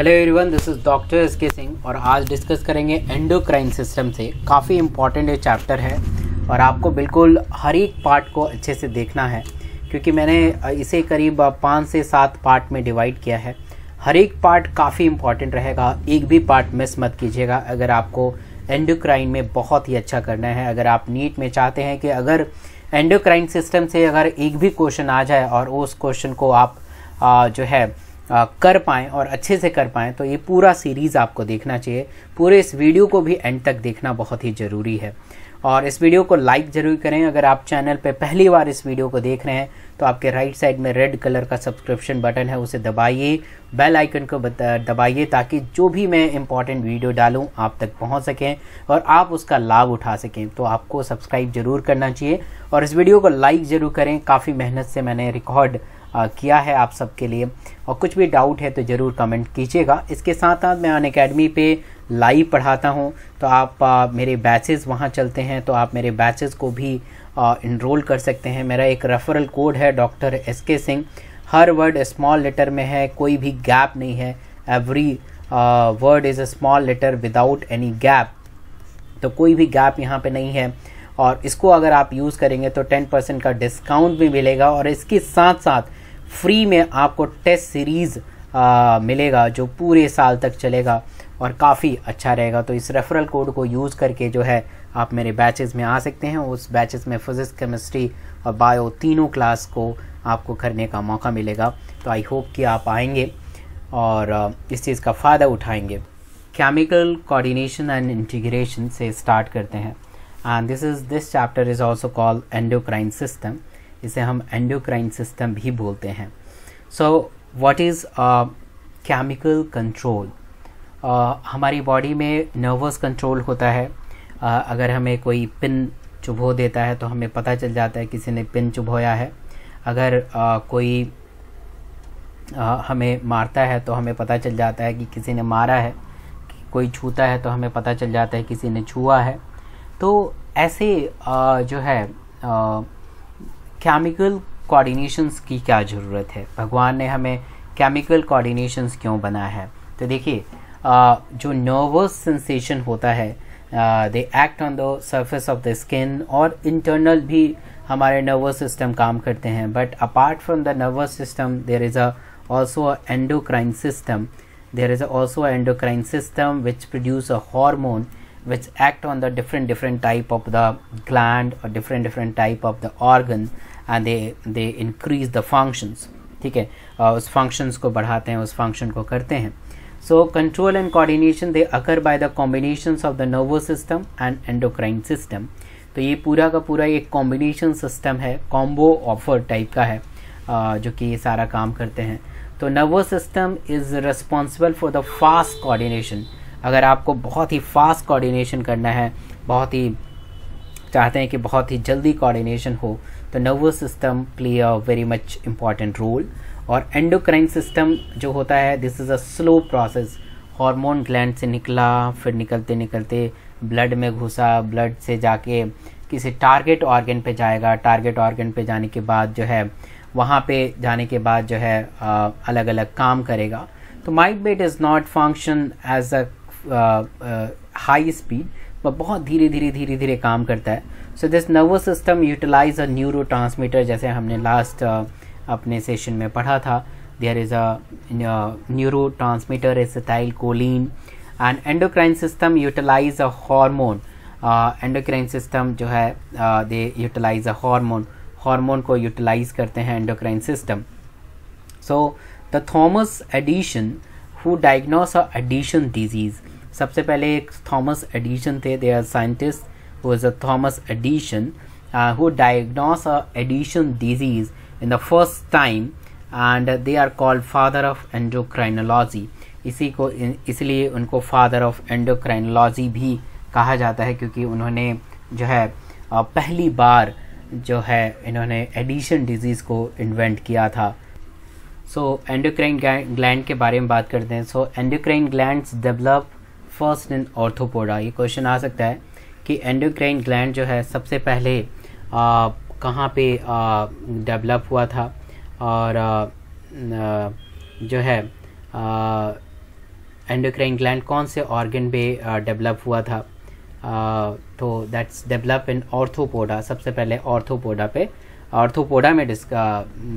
hello everyone this is doctor S K Singh और आज discuss करेंगे एंडोक्राइन सिस्टम से काफ़ी इम्पॉर्टेंट ये चैप्टर है और आपको बिल्कुल हर एक पार्ट को अच्छे से देखना है क्योंकि मैंने इसे करीब पाँच से सात पार्ट में डिवाइड किया है हर एक पार्ट काफ़ी इम्पॉर्टेंट रहेगा एक भी पार्ट मिस मत कीजिएगा अगर आपको एंडोक्राइन में बहुत ही अच्छा करना है अगर आप नीट में चाहते हैं कि अगर एंडोक्राइन सिस्टम से अगर एक भी क्वेश्चन आ जाए और उस क्वेश्चन को आप आ, जो है कर पाएँ और अच्छे से कर पाएँ तो ये पूरा सीरीज़ आपको देखना चाहिए पूरे इस वीडियो को भी एंड तक देखना बहुत ही ज़रूरी है और इस वीडियो को लाइक ज़रूर करें अगर आप चैनल पर पहली बार इस वीडियो को देख रहे हैं तो आपके राइट साइड में रेड कलर का सब्सक्रिप्शन बटन है उसे दबाइए बेल आइकन को दबाइए ताकि जो भी मैं इंपॉर्टेंट वीडियो डालूं आप तक पहुंच सकें और आप उसका लाभ उठा सकें तो आपको सब्सक्राइब ज़रूर करना चाहिए और इस वीडियो को लाइक ज़रूर करें काफ़ी मेहनत से मैंने रिकॉर्ड किया है आप सबके लिए और कुछ भी डाउट है तो ज़रूर कमेंट कीजिएगा इसके साथ साथ मैं अन अकेडमी पे लाइव पढ़ाता हूँ तो आप आ, मेरे बैचेज वहाँ चलते हैं तो आप मेरे बैचेस को भी इनरोल कर सकते हैं मेरा एक रेफरल कोड है डॉक्टर एस के सिंह हर वर्ड स्मॉल लेटर में है कोई भी गैप नहीं है every word is a small letter without any gap तो कोई भी गैप यहाँ पे नहीं है और इसको अगर आप यूज़ करेंगे तो टेन परसेंट का डिस्काउंट भी मिलेगा और इसके साथ साथ फ्री में आपको टेस्ट सीरीज़ मिलेगा जो पूरे साल तक चलेगा और काफ़ी अच्छा रहेगा तो इस रेफरल कोड को यूज़ करके जो है आप मेरे बैचेस में आ सकते हैं उस बैचेस में फिज़िक्स केमिस्ट्री और बायो तीनों क्लास को आपको करने का मौका मिलेगा तो आई होप कि आप आएंगे और इस चीज़ का फ़ायदा उठाएंगे केमिकल कोऑर्डिनेशन एंड इंटीग्रेशन से स्टार्ट करते हैं and this is this chapter is also call endocrine system इसे हम एंडोक्राइन सिस्टम भी बोलते हैं so what is chemical control हमारी बॉडी में नर्वस कंट्रोल होता है uh, अगर हमें कोई पिन चुभो देता है तो हमें पता चल जाता है किसी ने पिन चुभोया है अगर uh, कोई uh, हमें मारता है तो हमें पता चल जाता है कि किसी ने मारा है कोई छूता है तो हमें पता चल जाता है किसी ने छुआ है तो ऐसे uh, जो है uh, केमिकल कोऑर्डिनेशंस की क्या ज़रूरत है भगवान ने हमें केमिकल कोऑर्डिनेशंस क्यों बनाया है तो देखिए जो नर्वस सेंसेशन होता है they act on the surface of the skin और इंटरनल भी हमारे नर्वस सिस्टम काम करते हैं but apart from the nervous system there is a also endocrine system there is also endocrine system which produce a hormone which act on the different different type of the gland or different different type of the organ and they they increase the functions ठीक है uh, उस functions को बढ़ाते हैं उस function को करते हैं so control and coordination they occur by the combinations of the nervous system and endocrine system तो ये पूरा का पूरा एक कॉम्बिनेशन सिस्टम है कॉम्बो ऑफर टाइप का है uh, जो कि ये सारा काम करते हैं तो nervous system is responsible for the fast coordination अगर आपको बहुत ही फास्ट कोऑर्डिनेशन करना है बहुत ही चाहते हैं कि बहुत ही जल्दी कोऑर्डिनेशन हो तो nervous system play a very much important role और एंडोक्राइन सिस्टम जो होता है this is a slow process hormone gland से निकला फिर निकलते निकलते ब्लड में घुसा ब्लड से जाके किसी टारगेट ऑर्गन पे जाएगा टारगेट ऑर्गन पे जाने के बाद जो है वहाँ पे जाने के बाद जो है आ, अलग अलग काम करेगा तो might bet is not function as a high speed पर बहुत धीरे धीरे धीरे धीरे काम करता है so this nervous system utilise a neuro जैसे हमने लास्ट uh, अपने सेशन में पढ़ा था there is a neurotransmitter acetylcholine and endocrine system utilise a hormone endocrine system जो है they utilise a hormone hormone को यूटिलाइज करते हैं endocrine system so the Thomas Addison who diagnose a Addison disease सबसे पहले एक Thomas Addison थे they are scientist who is a Thomas Addison who diagnose a Addison disease in the first time and they are called father of endocrinology इसी को इसलिए उनको father of endocrinology भी कहा जाता है क्योंकि उन्होंने जो है पहली बार जो है इन्होंने एडिशन डिजीज़ को इन्वेंट किया था सो एंडोक्राइन ग्लैंड के बारे में बात करते हैं so endocrine glands develop first in Arthropoda ये क्वेश्चन आ सकता है कि एंडोक्राइन ग्लैंड जो है सबसे पहले कहाँ पे डेवलप हुआ था और आ, जो है एंडोक्राइन ग्लैंड कौन से ऑर्गन पे डेवलप हुआ था आ, तो दैट्स डेवलप इन ऑर्थोपोडा सबसे पहले ऑर्थोपोडा पे ऑर्थोपोडा में डिस्का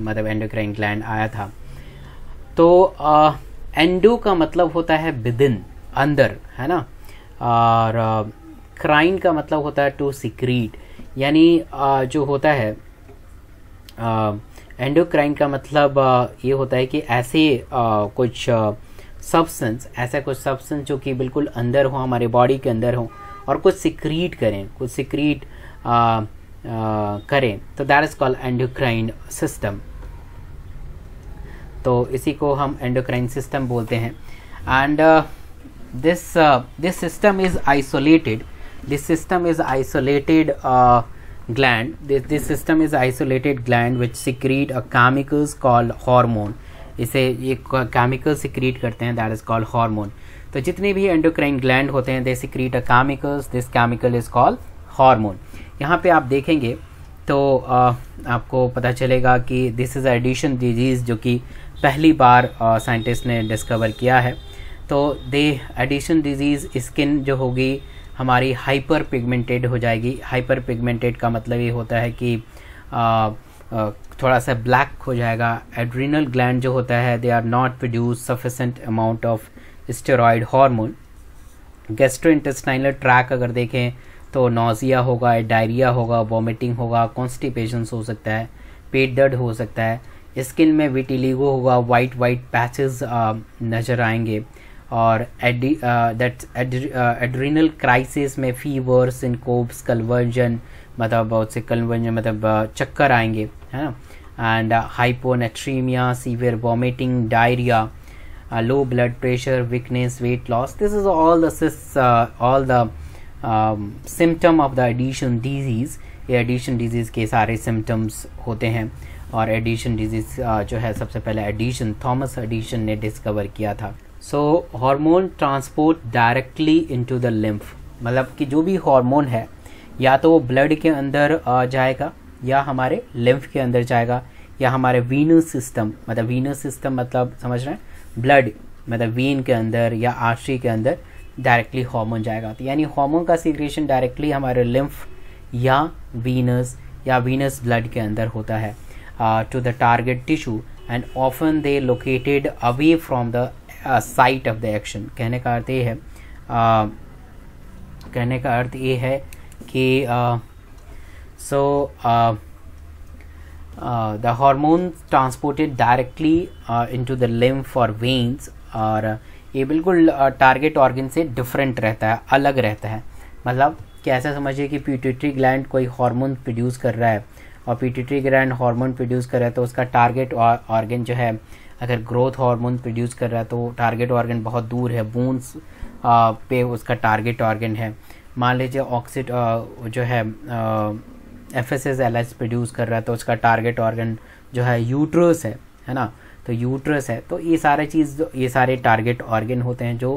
मतलब एंडोक्राइन ग्लैंड आया था तो एंडो का मतलब होता है विदिन अंदर है ना और क्राइन का मतलब होता है टू सिक्रीट यानी जो होता है एंडोक्राइन का मतलब ये होता है कि ऐसे कुछ सब्सटेंस ऐसा कुछ सब्सटेंस जो कि बिल्कुल अंदर हो हमारे बॉडी के अंदर हो और कुछ सिक्रीट करें कुछ सिक्रीट करें तो that is called endocrine system तो इसी को हम एंडोक्राइन सिस्टम बोलते हैं and this uh, this system is isolated this system is isolated uh, gland this, this system is isolated gland which secrete a chemicals called hormone इसे ये chemical secrete करते हैं दैट इज कॉल्ड हार्मोन तो जितने भी endocrine gland होते हैं they secrete a chemicals this chemical is called hormone यहाँ पे आप देखेंगे तो आ, uh, आपको पता चलेगा कि दिस इज़ एडिशन डिजीज़ जो कि पहली बार साइंटिस्ट uh, ने डिस्कवर किया है तो दे एडिशन डिजीज़ स्किन जो होगी हमारी हाइपर पिगमेंटेड हो जाएगी हाइपर पिगमेंटेड का मतलब ये होता है कि आ, आ, थोड़ा सा ब्लैक हो जाएगा एड्रीनल ग्लैंड जो होता है they are not produce sufficient amount of steroid hormone gastrointestinal tract अगर देखें तो नोज़िया होगा डायरिया होगा वॉमिटिंग होगा कॉन्स्टिपेशन हो सकता है पेट दर्द हो सकता है स्किन में विटिलीगो होगा वाइट वाइट पैचेस नज़र आएंगे और दैट एड्रिनल क्राइसिस में फीवर सिनकोप्स कन्वर्जन मतलब बहुत से कन्वर्जन मतलब uh, चक्कर आएंगे है ना and hyponatraemia severe vomiting diarrhoea low blood pressure weakness weight loss this is all the all the symptom of the Addison disease ये एडिशन डिजीज़ के सारे सिम्टम्स होते हैं और एडिशन डिजीज़ uh, जो है सबसे पहले एडिशन थॉमस एडिशन ने डिस्कवर किया था so hormone transport directly into the lymph मतलब कि जो भी हार्मोन है या तो वो ब्लड के अंदर जाएगा या हमारे लिम्फ के अंदर जाएगा या हमारे वीनस सिस्टम मतलब वीनस सिस्टम मतलब समझ रहे हैं ब्लड मतलब वीन के अंदर या आशी के अंदर डायरेक्टली हार्मोन जाएगा तो यानी हार्मोन का सीक्रेशन डायरेक्टली हमारे लिम्फ या वीनस या वीनस ब्लड के अंदर होता है to the target tissue and often they located away from the site of the action कहने का अर्थ ये है आ, uh, कहने का अर्थ ये है कि so the hormone transported directly into the lymph और वेन्स uh, और ये बिल्कुल टारगेट uh, ऑर्गन से डिफरेंट रहता है अलग रहता है मतलब कैसे समझिए कि प्यूटिट्री ग्लैंड कोई हार्मोन प्रोड्यूस कर रहा है और प्यूटिट्री ग्लैंड हार्मोन प्रोड्यूस कर रहा है तो उसका टारगेट ऑर्गन जो है अगर ग्रोथ हार्मोन प्रोड्यूस कर रहा है तो टारगेट ऑर्गन बहुत दूर है बोन्स पे उसका टारगेट ऑर्गन है मान लीजिए ऑक्सीड जो है F S S L S produce कर रहा है तो उसका टारगेट ऑर्गन जो है यूट्रस है है ना तो यूट्रस है तो ये सारे चीज़ ये सारे टारगेट ऑर्गन होते हैं जो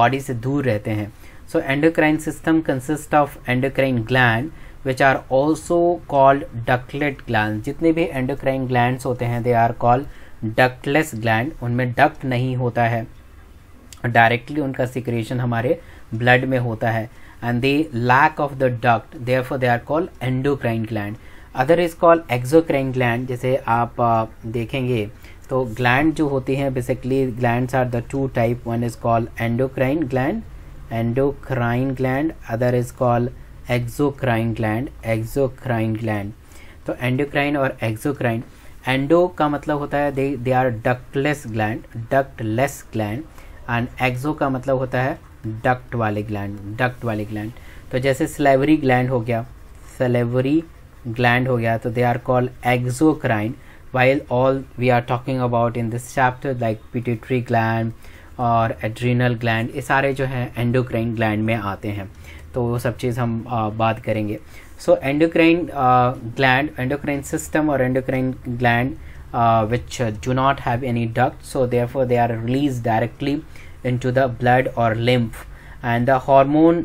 बॉडी से दूर रहते हैं so endocrine system consist of endocrine gland which are also called ductless gland जितने भी एंडोक्राइन ग्लैंड होते हैं they are called ductless gland उनमें डक्ट नहीं होता है डायरेक्टली उनका सिक्रेशन हमारे ब्लड में होता है and they lack of the duct therefore they are called endocrine gland other is called exocrine gland जैसे आप देखेंगे तो ग्लैंड जो होती हैं basically glands are the two type one is called endocrine gland endocrine gland other is called exocrine gland exocrine gland तो endocrine और exocrine endo का मतलब होता है they they are ductless gland ductless gland and exo का मतलब होता है डक्ट वाले ग्लैंड डक्ट वाले ग्लैंड तो जैसे स्लेवरी ग्लैंड हो गया सेलेवरी ग्लैंड हो गया तो they are called exocrine while all we are talking about in this chapter like pituitary gland और एड्रीनल ग्लैंड ये सारे जो हैं एंडोक्राइन ग्लैंड में आते हैं तो वो सब चीज़ हम बात करेंगे so endocrine uh, gland endocrine system or endocrine gland uh, which uh, do not have any duct so therefore they are released directly into the blood or lymph and the hormone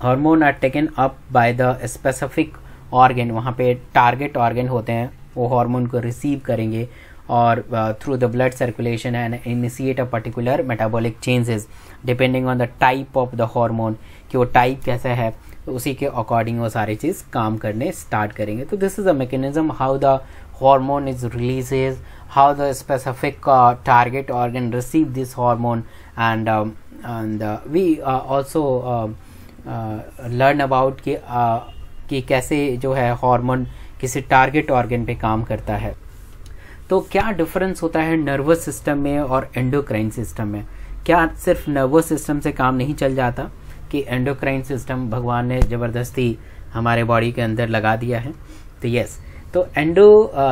hormone are taken up by the specific organ वहाँ पे target organ होते हैं वो hormone को receive करेंगे or uh, through the blood circulation and initiate a particular metabolic changes depending on the type of the hormone कि वो type कैसा है तो उसी के अकॉर्डिंग वो सारी चीज़ काम करने स्टार्ट करेंगे तो this is a mechanism how the hormone is release how the specific target organ receive this this and and we also learn about कि uh, कि कैसे जो है हार्मोन किसी टारगेट ऑर्गन पे काम करता है तो क्या डिफरेंस होता है नर्वस सिस्टम में और एंडोक्राइन सिस्टम में क्या सिर्फ नर्वस सिस्टम से काम नहीं चल जाता कि एंडोक्राइन सिस्टम भगवान ने ज़बरदस्ती हमारे बॉडी के अंदर लगा दिया है तो यस तो endo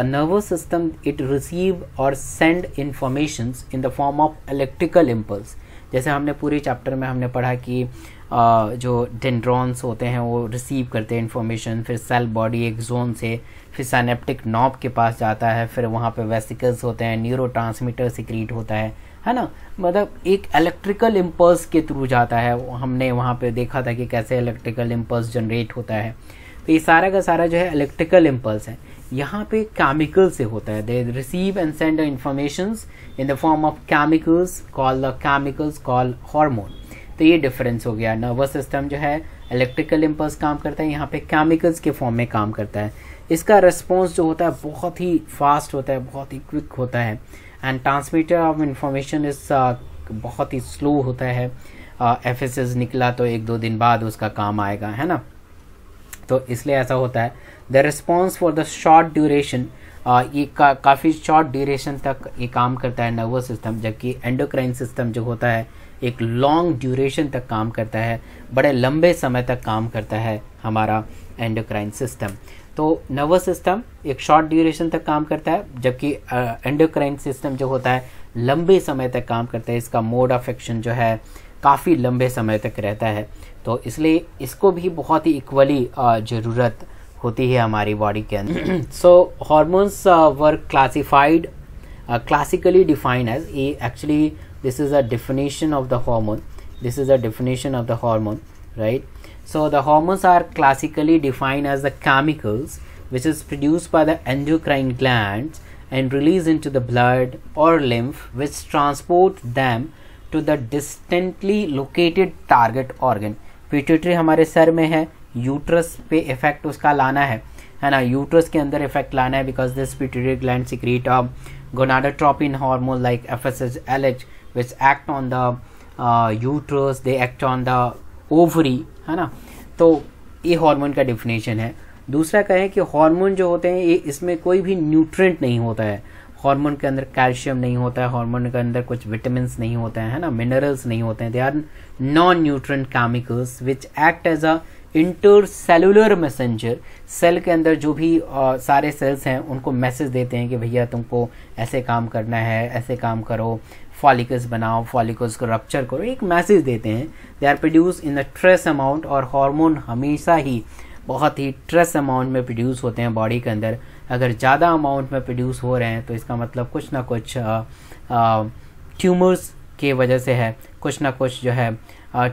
nervous system it receive और send information in the form of electrical impulse जैसे हमने पूरे चैप्टर में हमने पढ़ा कि uh, जो डेंड्रॉन्स होते हैं वो रिसीव करते हैं इन्फॉर्मेशन फिर सेल बॉडी एक जोन से फिर सैनेप्टिक नॉब के पास जाता है फिर वहाँ पे वेसिकल्स होते हैं न्यूरो ट्रांसमीटर सिक्रीट होता है है ना मतलब एक इलेक्ट्रिकल इम्पल्स के थ्रू जाता है हमने वहाँ पे देखा था कि कैसे इलेक्ट्रिकल इम्पल्स जनरेट होता है तो ये सारा का सारा जो है इलेक्ट्रिकल इम्पल्स है यहाँ पे केमिकल से होता है they receive and send information in the form of chemicals call the chemicals call hormone तो ये डिफरेंस हो गया नर्वस सिस्टम जो है इलेक्ट्रिकल इम्पल्स काम करता है यहाँ पे केमिकल्स के फॉर्म में काम करता है इसका रिस्पॉन्स जो होता है बहुत ही फास्ट होता है बहुत ही क्विक होता है एंड ट्रांसमीटर ऑफ इंफॉर्मेशन इस बहुत ही स्लो होता है एफ एस एस निकला तो एक दो दिन बाद उसका काम आएगा है ना तो इसलिए ऐसा होता है the response for the short duration ये का, काफ़ी शॉर्ट ड्यूरेशन तक ये काम करता है नर्वस सिस्टम जबकि एंडोक्राइन सिस्टम जो होता है एक लॉन्ग ड्यूरेशन तक काम करता है बड़े लंबे समय तक काम करता है हमारा एंडोक्राइन सिस्टम तो नर्वस सिस्टम एक शॉर्ट ड्यूरेशन तक काम करता है जबकि एंडोक्राइन सिस्टम जो होता है लंबे समय तक काम करता है इसका मोड ऑफ एक्शन जो है काफ़ी लंबे समय तक रहता है तो इसलिए इसको भी बहुत ही इक्वली ज़रूरत होती है हमारी बॉडी के अंदर so hormones were classified classically defined as ये actually this is a definition of the hormone this is a definition of the hormone right So the hormones are classically defined as the chemicals which is produced by the endocrine glands and released into the blood or lymph which transport them to the distantly located target organ pituitary hamare sar mein hai uterus pe effect uska lana hai hai na uterus ke andar effect lana hai because this pituitary gland secrete a gonadotropin hormone like fsh lh which act on the uh, uterus they act on the ovary है ना तो ये hormone का definition है दूसरा कहें कि hormone जो होते हैं ये इसमें कोई भी न्यूट्रेंट नहीं होता है हार्मोन के अंदर कैल्शियम नहीं होता है हार्मोन के अंदर कुछ विटामिन नहीं होते हैं है ना मिनरल्स नहीं होते हैं they are non nutrient chemicals which act as a intercellular messenger cell के अंदर जो भी आ, सारे सेल्स हैं उनको मैसेज देते हैं कि भैया तुमको ऐसे काम करना है ऐसे काम करो फॉलिकस बनाओ फॉलिकल्स को रप्चर करो एक मैसेज देते हैं they are produce in the trace amount और हार्मोन हमेशा ही बहुत ही ट्रेस अमाउंट में प्रोड्यूस होते हैं बॉडी के अंदर अगर ज़्यादा अमाउंट में प्रोड्यूस हो रहे हैं तो इसका मतलब कुछ ना कुछ ट्यूमर्स के वजह से है कुछ ना कुछ जो है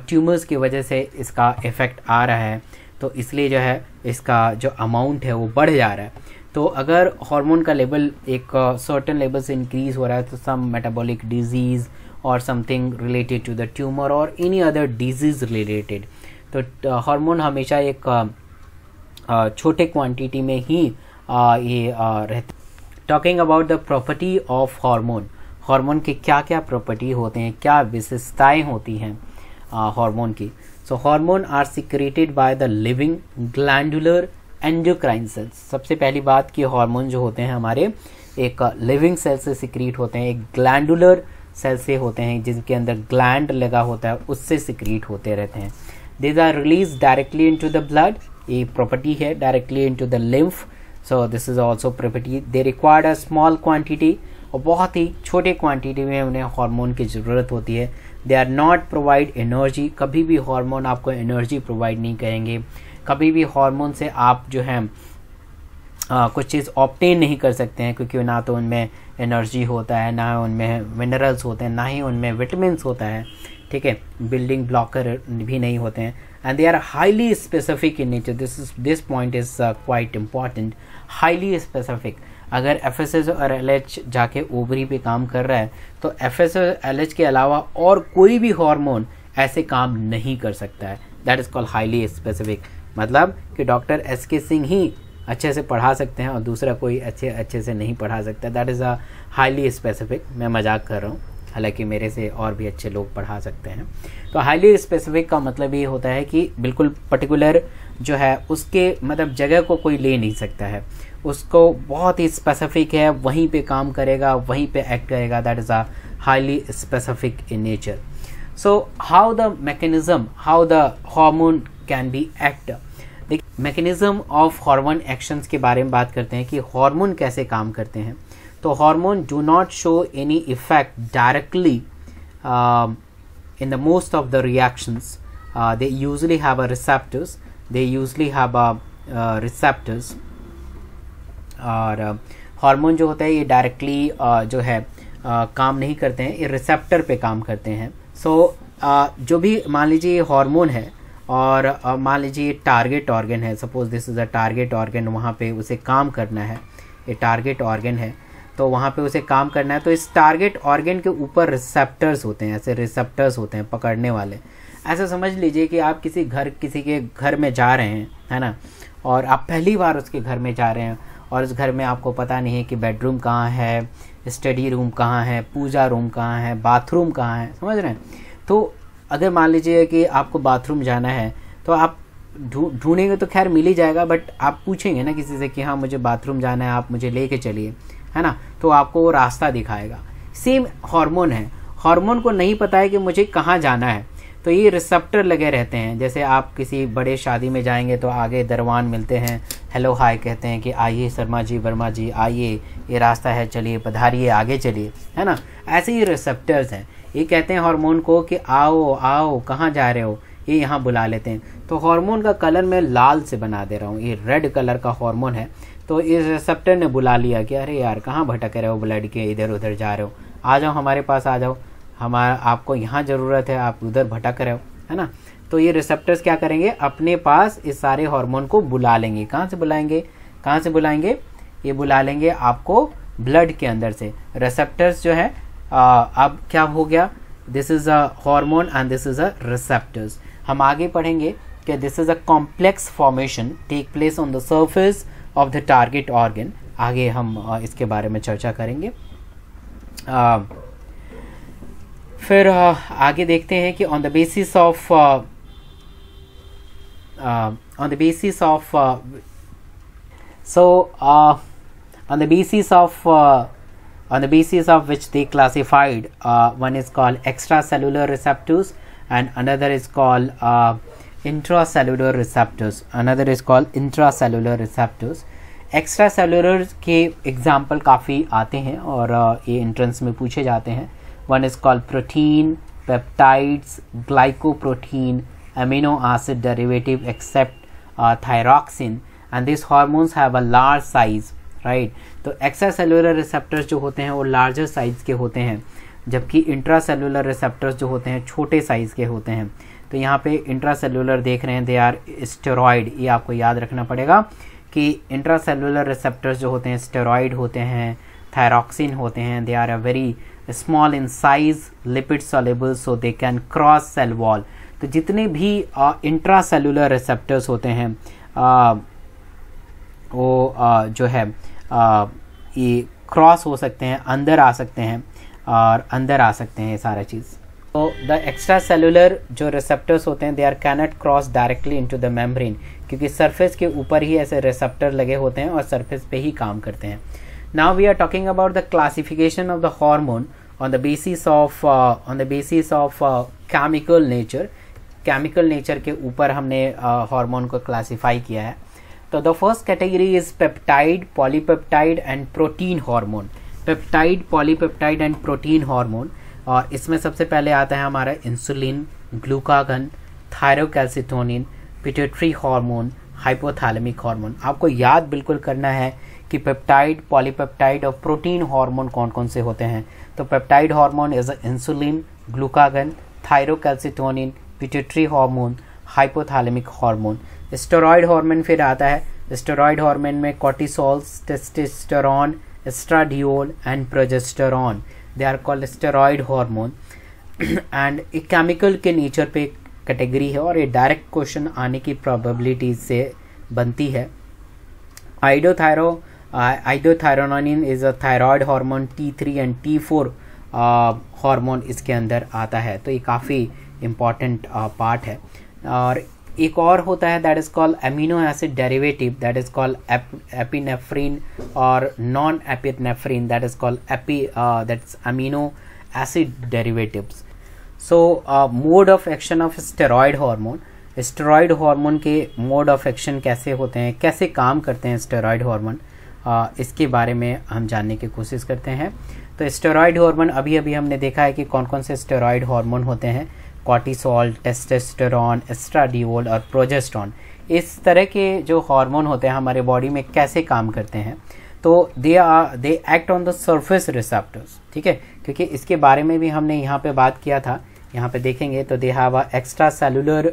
ट्यूमर्स की वजह से इसका इफ़ेक्ट आ रहा है तो इसलिए जो है इसका जो अमाउंट है वो बढ़ जा रहा है तो अगर हार्मोन का लेवल एक सर्टन uh, लेवल से इंक्रीज हो रहा है तो सम मेटाबॉलिक डिजीज़ और something related to the tumour और एनी अदर डिजीज़ रिलेटेड तो हार्मोन uh, हमेशा एक uh, छोटे क्वांटिटी में ही ये रहता talking about the property of hormone hormone के क्या क्या प्रॉपर्टी होते हैं क्या विशेषताएं होती हैं हार्मोन की so hormone are secreted by the living glandular angiocrine cells सबसे पहली बात कि हार्मोन जो होते हैं हमारे एक लिविंग सेल से सिक्रीट होते हैं एक ग्लैंडुलर सेल से होते हैं जिनके अंदर ग्लैंड लगा होता है उससे सिक्रीट होते रहते हैं these are release directly into the blood ये प्रॉपर्टी है directly into the lymph so this is also property they required a small quantity और बहुत ही छोटे क्वांटिटी में उन्हें हार्मोन की ज़रूरत होती है they are not provide energy कभी भी हार्मोन आपको एनर्जी प्रोवाइड नहीं करेंगे कभी भी हार्मोन से आप जो है आ, कुछ चीज़ ऑप्टेन नहीं कर सकते हैं क्योंकि ना तो उनमें एनर्जी होता है ना उनमें मिनरल्स होते हैं ना ही उनमें विटामिन होता है ठीक है बिल्डिंग ब्लॉकर भी नहीं होते हैं and they are highly specific in nature this is this point is quite important highly specific अगर एफ एस एस और एल एच जाके ओवरी पे काम कर रहा है तो F S S L H के अलावा और कोई भी हॉर्मोन ऐसे काम नहीं कर सकता है that is called highly specific मतलब कि डॉक्टर एस के सिंह ही अच्छे से पढ़ा सकते हैं और दूसरा कोई अच्छे अच्छे से नहीं पढ़ा सकता that is a highly specific मैं मजाक कर रहा हूँ हालांकि मेरे से और भी अच्छे लोग पढ़ा सकते हैं तो हाईली स्पेसिफिक का मतलब ये होता है कि बिल्कुल पर्टिकुलर जो है उसके मतलब जगह को कोई ले नहीं सकता है उसको बहुत ही स्पेसिफिक है वहीं पे काम करेगा वहीं पे एक्ट करेगा that is a highly specific in nature so how the mechanism how the hormone can be act देखिए मैकेनिज्म ऑफ हार्मोन एक्शंस के बारे में बात करते हैं कि हार्मोन कैसे काम करते हैं तो hormone do not show any effect directly in the most of the reactions they usually have a receptors they usually have a receptors और हार्मोन uh, जो होता है ये डायरेक्टली uh, जो है uh, काम नहीं करते हैं ये रिसेप्टर पे काम करते हैं सो so, uh, जो भी मान लीजिए हार्मोन है और मान लीजिए टारगेट ऑर्गन है suppose this is a target organ वहाँ पे उसे काम करना है ये टारगेट ऑर्गन है तो वहाँ पे उसे काम करना है तो इस टारगेट ऑर्गन के ऊपर रिसेप्टर्स होते हैं ऐसे रिसेप्टर्स होते हैं पकड़ने वाले ऐसा समझ लीजिए कि आप किसी घर किसी के घर में जा रहे हैं है ना और आप पहली बार उसके घर में जा रहे हैं और उस घर में आपको पता नहीं है कि बेडरूम कहाँ है स्टडी रूम कहाँ है पूजा रूम कहाँ है बाथरूम कहाँ है समझ रहे हैं तो अगर मान लीजिए कि आपको बाथरूम जाना है तो आप ढूंढेंगे तो खैर मिल ही जाएगा बट आप पूछेंगे ना किसी से कि हाँ मुझे बाथरूम जाना है आप मुझे ले कर चलिए है ना तो आपको वो रास्ता दिखाएगा सेम हार्मोन है हार्मोन को नहीं पता है कि मुझे कहाँ जाना है तो ये रिसेप्टर लगे रहते हैं जैसे आप किसी बड़े शादी में जाएंगे तो आगे दरवान मिलते हैं हेलो हाय कहते हैं कि आइए शर्मा जी वर्मा जी आइए ये रास्ता है चलिए पधारिए आगे चलिए है ना ऐसे ही रिसेप्टर्स हैं ये कहते हैं हार्मोन को कि आओ आओ कहाँ जा रहे हो ये यहाँ बुला लेते हैं तो हार्मोन का कलर मैं लाल से बना दे रहा हूँ ये रेड कलर का हार्मोन है तो इस रिसेप्टर ने बुला लिया कि अरे यार कहाँ भटक रहे हो ब्लड के इधर उधर जा रहे हो आ जाओ हमारे पास आ जाओ हमारा आपको यहाँ ज़रूरत है आप उधर भटक रहे हो है ना तो ये रिसेप्टर्स क्या करेंगे अपने पास इस सारे हार्मोन को बुला लेंगे कहाँ से बुलाएंगे कहाँ से बुलाएंगे ये बुला लेंगे आपको ब्लड के अंदर से रिसेप्टर्स जो है Uh, अब क्या हो गया this is a hormone and this is a receptors हम आगे पढ़ेंगे कि this is a complex formation take place on the surface of the target organ आगे हम uh, इसके बारे में चर्चा करेंगे uh, फिर uh, आगे देखते हैं कि on the basis of on the basis of so on the basis of on the basis of which they classified uh, one is called extracellular receptors and another is called uh, intracellular receptors another is called intracellular receptors extracellular के example, coffee, आते हैं और uh, ये entrance में पूछे जाते हैं one is called protein amino acid derivative except uh, thyroxine and these hormones have a large size right तो एक्स्ट्रा सेलुलर रिसेप्टर्स जो होते हैं वो लार्जर साइज़ के होते हैं जबकि इंट्रा सेलुलर रिसेप्टर्स जो होते हैं छोटे साइज़ के होते हैं तो यहाँ पे इंट्रा सेलुलर देख रहे हैं दे आर स्टेरॉयड ये आपको याद रखना पड़ेगा कि इंट्रा सेलुलर रिसेप्टर्स जो होते हैं स्टेरॉयड होते हैं थायरॉक्सिन होते हैं they are a very small in size lipid soluble so they can cross cell wall तो जितने भी इंट्रा सेलुलर रिसेप्टर्स होते हैं आ, वो आ, जो है ये क्रॉस हो सकते हैं अंदर आ सकते हैं और अंदर आ सकते हैं ये सारा चीज़ तो द एक्स्ट्रा सेलुलर जो रिसेप्टर्स होते हैं they are cannot cross directly into the membrane क्योंकि सरफेस के ऊपर ही ऐसे रिसेप्टर लगे होते हैं और सरफेस पे ही काम करते हैं now we are talking about the classification of the hormone on the basis of on the basis of chemical nature chemical nature के ऊपर हमने हॉर्मोन uh, को क्लासिफाई किया है तो the first category is peptide polypeptide and protein hormone peptide polypeptide and protein hormone और इसमें सबसे पहले आता है हमारा insulin glucagon thyrocalcitonin pituitary hormone hypothalamic hormone आपको याद बिल्कुल करना है कि पेप्टाइड पॉलीपेप्टाइड और प्रोटीन हार्मोन कौन कौन से होते हैं तो peptide hormone is insulin glucagon thyrocalcitonin pituitary hormone hypothalamic hormone steroid hormone फिर आता है स्टेरॉयड हार्मोन में cortisol testosterone oestradiol and progesterone they are called steroid hormone and एक केमिकल के नेचर पे कैटेगरी है और ये डायरेक्ट क्वेश्चन आने की प्रोबेबिलिटी से बनती है iodothyro iodothyronine is a thyroid hormone T three and T four hormone इसके अंदर आता है तो ये काफ़ी इम्पॉर्टेंट पार्ट है और एक और होता है that is called amino acid derivative that is called epinephrine और non epinephrine that is called epi that's amino acid derivatives so mode of action of steroid hormone steroid hormone के mode of action कैसे होते हैं कैसे काम करते हैं steroid hormone uh, इसके बारे में हम जानने की कोशिश करते हैं तो स्टेरॉयड हार्मोन अभी अभी हमने देखा है कि कौन कौन से स्टेरॉयड हार्मोन होते हैं कॉर्टिसोल टेस्टेस्टेरॉन एस्ट्राडियोल और प्रोजेस्टॉन इस तरह के जो हार्मोन होते हैं हमारे बॉडी में कैसे काम करते हैं तो they are they act on the surface receptors ठीक है क्योंकि इसके बारे में भी हमने यहाँ पे बात किया था यहाँ पे देखेंगे तो they have a extracellular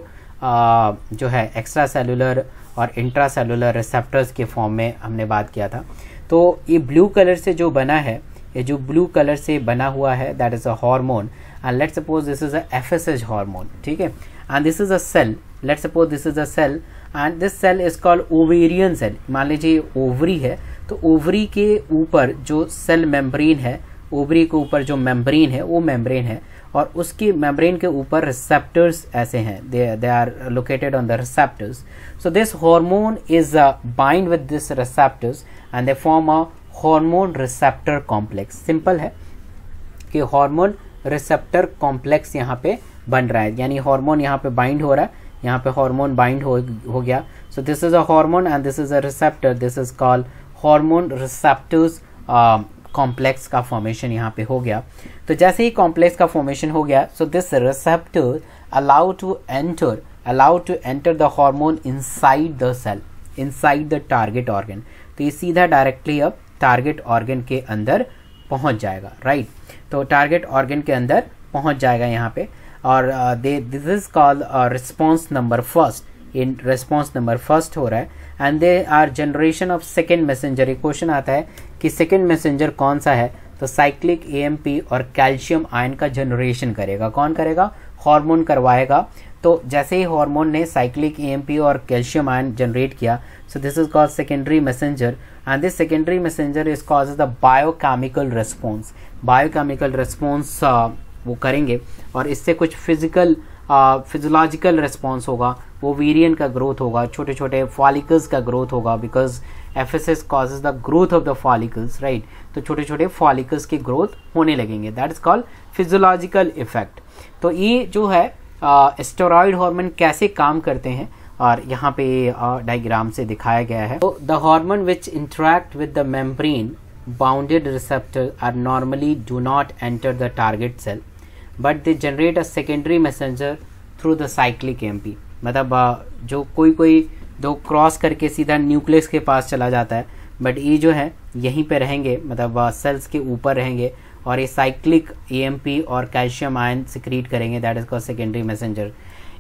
जो है एक्स्ट्रा सेलुलर और इंट्रा सेलुलर रिसेप्टर्स के फॉर्म में हमने बात किया था तो ये ब्लू कलर से जो बना है ये जो ब्लू कलर से बना हुआ है that is a hormone and let's suppose this is a FSH hormone okay and this is a cell let's suppose this is a cell and this cell is called ovarian cell maan lijiye ovary hai to ovary ke upar jo cell membrane hai ovary ke upar jo membrane hai wo membrane hai और उसकी membrane के ऊपर receptors ऐसे हैं they are located on the receptors so this hormone is a bind with this receptors and they form a hormone receptor complex simple है कि hormone receptor complex यहाँ पे बन रहा है यानी हार्मोन यहाँ पे बाइंड हो रहा है यहाँ पे हार्मोन बाइंड हो हो गया so this is a hormone and this is a receptor this is called hormone receptors complex का फॉर्मेशन यहाँ पे हो गया तो जैसे ही कॉम्प्लेक्स का फॉर्मेशन हो गया so this receptor allow to enter allow to enter the inside the cell side the target organ तो ये सीधा डायरेक्टली अब टारगेट ऑर्गन के अंदर पहुंच जाएगा राइट तो टारगेट ऑर्गेन के अंदर पहुंच जाएगा यहाँ पे और they this is called response number first in response number first हो रहा है and they are generation of second messenger ये क्वेश्चन आता है कि सेकेंड मैसेंजर कौन सा है तो साइक्लिक एएमपी और कैल्शियम आयन का जनरेशन करेगा कौन करेगा हार्मोन करवाएगा तो जैसे ही हार्मोन ने साइक्लिक एएमपी और कैल्शियम आयन जनरेट किया so this is called secondary messenger and this secondary messenger is causes the biochemical response biochemical response uh, वो करेंगे और इससे कुछ फिजिकल फिजोलॉजिकल रिस्पॉन्स होगा वो वीरियन का ग्रोथ होगा छोटे छोटे फॉलिकल्स का ग्रोथ होगा because F S S causes the growth of the follicles right तो छोटे छोटे फॉलिकल्स की ग्रोथ होने लगेंगे that is called physiological effect तो ये जो है स्टेरॉयड uh, हार्मोन कैसे काम करते हैं और यहाँ पे डायग्राम से दिखाया गया है तो the hormone which interact with the membrane bounded receptor are normally do not enter the target cell but they generate a secondary messenger through the cyclic MP मतलब जो कोई कोई दो क्रॉस करके सीधा न्यूक्लियस के पास चला जाता है बट ये जो है यहीं पे रहेंगे मतलब सेल्स के ऊपर रहेंगे और ये साइक्लिक ए और कैल्शियम आयन सिक्रीट करेंगे that is call secondary messenger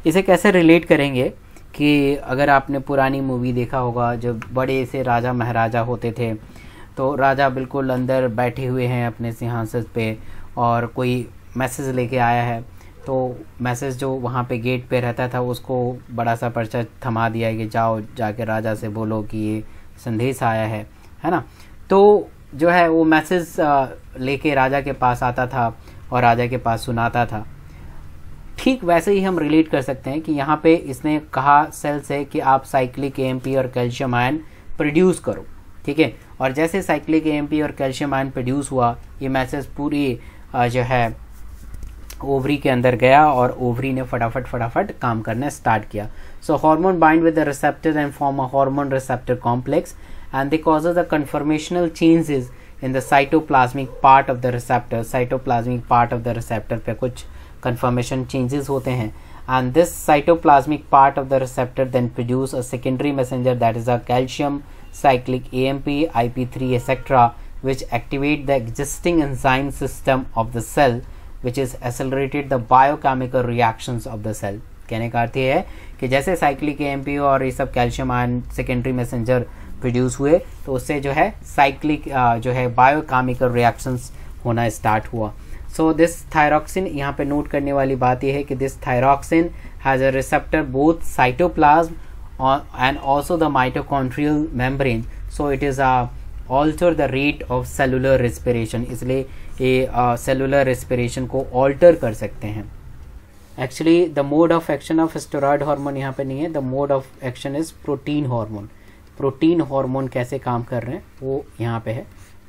इसे कैसे रिलेट करेंगे कि अगर आपने पुरानी मूवी देखा होगा जब बड़े से राजा महाराजा होते थे तो राजा बिल्कुल अंदर बैठे हुए हैं अपने सिंहासन पे और कोई मैसेज लेके आया है तो मैसेज जो वहाँ पे गेट पे रहता था उसको बड़ा सा पर्चा थमा दिया कि जाओ जाके राजा से बोलो कि ये संदेश आया है है ना तो जो है वो मैसेज लेके राजा के पास आता था और राजा के पास सुनाता था ठीक वैसे ही हम रिलेट कर सकते हैं कि यहाँ पे इसने कहा सेल से कि आप साइक्लिक ए और कैल्शियम आयन प्रोड्यूस करो ठीक है और जैसे साइक्लिक ए और कैल्शियम आयन प्रोड्यूस हुआ ये मैसेज पूरी जो है ओवरी के अंदर गया और ओवरी ने फटाफट फटाफट काम करना स्टार्ट किया so hormone bind with the receptor and form a hormone receptor complex and the causes the conformational changes in the cytoplasmic part of the receptor cytoplasmic part of the receptor पे कुछ conformation changes होते हैं and this cytoplasmic part of the receptor then produce a secondary messenger that is a calcium cyclic A M P I P three etcetera which activate the existing enzyme system of the cell which is accelerated the biochemical reaction of the cell कहने का अर्थ यह है कि जैसे cyclic A M P और ये सब calcium ion secondary messenger produce हुए तो उससे जो है साइक्लिक जो है बायोकामिकल रिएक्शंस होना स्टार्ट हुआ सो दिस थायरॉक्सिन यहाँ पे नोट करने वाली बात यह है कि this thyroxine has a receptor both cytoplasm and also the mitochondrial membrane so it is a alter the rate of cellular respiration इसलिए ये सेलुलर uh, रेस्पिरेशन को ऑल्टर कर सकते हैं actually the mode of action of steroid hormone यहाँ पे नहीं है the mode of action is protein hormone protein hormone कैसे काम कर रहे हैं वो यहाँ पे है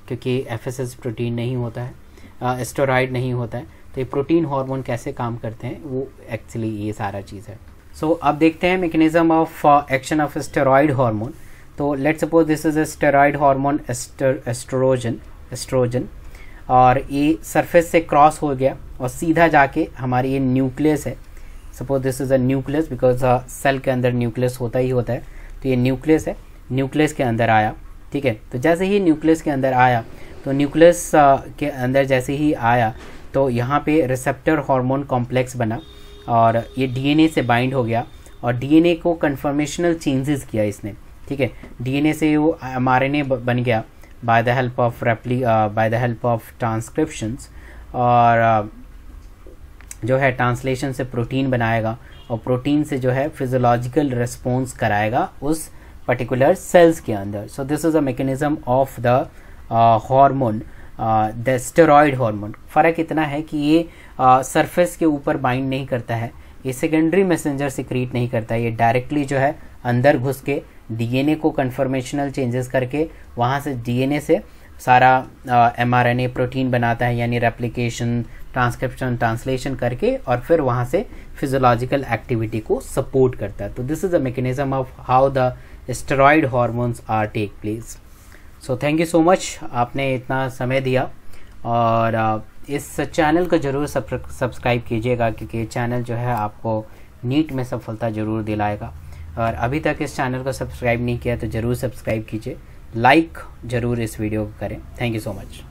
क्योंकि एफ प्रोटीन नहीं होता है एस्टोराइड नहीं होता है तो ये प्रोटीन हार्मोन कैसे काम करते हैं वो एक्चुअली ये सारा चीज़ है सो so, अब देखते हैं mechanism of action of steroid hormone तो let suppose this is a steroid hormone estrogen estrogen और ये सरफेस से क्रॉस हो गया और सीधा जाके हमारी ये न्यूक्लियस है suppose this is a nucleus because cell के अंदर न्यूक्लियस होता ही होता है तो ये न्यूक्लियस है न्यूक्लियस के अंदर आया ठीक है तो जैसे ही न्यूक्लियस के अंदर आया तो न्यूक्लियस के अंदर जैसे ही आया तो यहाँ पे रिसेप्टर हार्मोन कॉम्प्लेक्स बना और ये डीएनए से बाइंड हो गया और डीएनए को कन्फर्मेशनल चेंजेस किया इसने ठीक है डीएनए से वो एम बन गया by the help of repli by the help of transcriptions और uh, जो है ट्रांसलेशन से प्रोटीन बनाएगा और प्रोटीन से जो है फिजोलॉजिकल रिस्पॉन्स कराएगा उस पर्टिकुलर सेल्स के अंदर so this is a mechanism of the hormone the steroid hormone फ़र्क इतना है कि ये सरफेस के ऊपर बाइंड नहीं करता है ये सेकेंडरी मैसेंजर सिक्रीट नहीं करता है ये डायरेक्टली जो है अंदर घुस के डीएनए को कन्फर्मेशनल चेंजेस करके वहाँ से डीएनए से सारा M R N A protein बनाता है यानी रेप्लिकेशन ट्रांसक्रिप्शन ट्रांसलेशन करके और फिर वहाँ से फिजोलॉजिकल एक्टिविटी को सपोर्ट करता है तो this is a mechanism of how the steroid hormones are take place so thank you so much आपने इतना समय दिया और इस चैनल को ज़रूर सब्सक्राइब कीजिएगा क्योंकि ये चैनल जो है आपको नीट में सफलता ज़रूर दिलाएगा और अभी तक इस चैनल को सब्सक्राइब नहीं किया तो ज़रूर सब्सक्राइब कीजिए लाइक ज़रूर इस वीडियो को करें थैंक यू सो मच